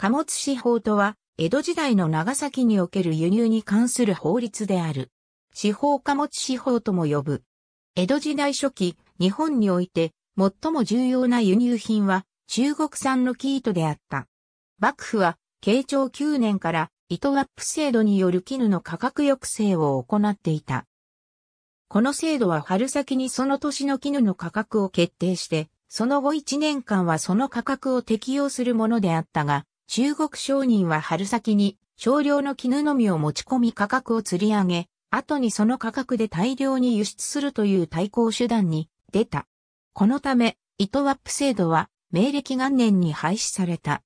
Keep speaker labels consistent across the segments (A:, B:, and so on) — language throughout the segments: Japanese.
A: 貨物司法とは、江戸時代の長崎における輸入に関する法律である。司法貨物司法とも呼ぶ。江戸時代初期、日本において、最も重要な輸入品は、中国産の生糸であった。幕府は、慶長9年から、糸ワップ制度による絹の価格抑制を行っていた。この制度は春先にその年の絹の価格を決定して、その後1年間はその価格を適用するものであったが、中国商人は春先に少量の絹のみを持ち込み価格を釣り上げ、後にその価格で大量に輸出するという対抗手段に出た。このため、糸ワップ制度は明暦元年に廃止された。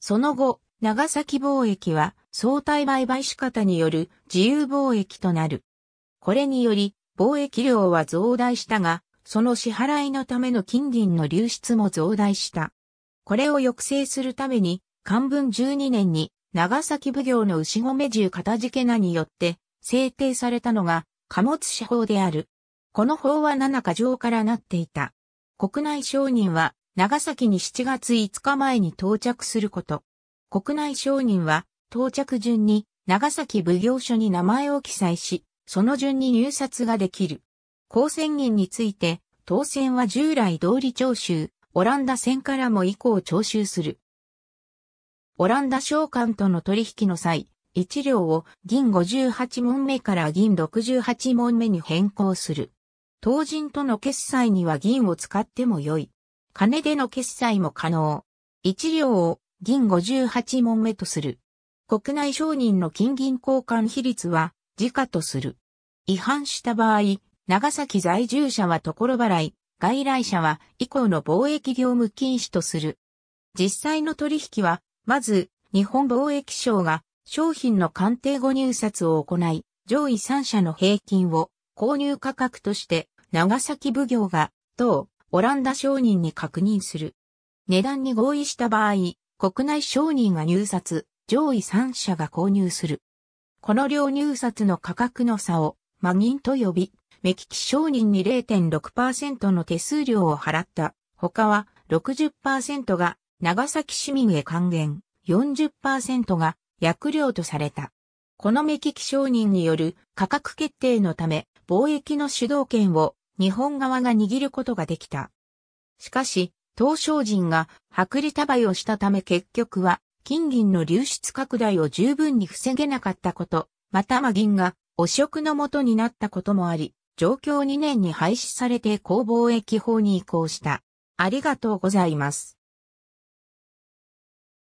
A: その後、長崎貿易は相対売買仕方による自由貿易となる。これにより、貿易量は増大したが、その支払いのための金銀の流出も増大した。これを抑制するために、漢文12年に長崎奉行の牛込重片付け名によって制定されたのが貨物司法である。この法は7か条からなっていた。国内商人は長崎に7月5日前に到着すること。国内商人は到着順に長崎奉行所に名前を記載し、その順に入札ができる。公選員について、当選は従来通り徴収、オランダ戦からも以降徴収する。オランダ商館との取引の際、1両を銀58問目から銀68問目に変更する。当人との決済には銀を使っても良い。金での決済も可能。1両を銀58問目とする。国内商人の金銀交換比率は時価とする。違反した場合、長崎在住者は所払い、外来者は以降の貿易業務禁止とする。実際の取引はまず、日本貿易省が商品の鑑定後入札を行い、上位3社の平均を購入価格として長崎奉行が当オランダ商人に確認する。値段に合意した場合、国内商人が入札、上位3社が購入する。この両入札の価格の差を、マギンと呼び、目利き商人に0.6%の手数料を払った、他は60%が長崎市民へ還元40%が薬料とされた。この目利き商人による価格決定のため、貿易の主導権を日本側が握ることができた。しかし、東商人が薄利多売をしたため結局は、金銀の流出拡大を十分に防げなかったこと、またま銀が汚職のもとになったこともあり、状況2年に廃止されて公貿易法に移行した。ありがとうございます。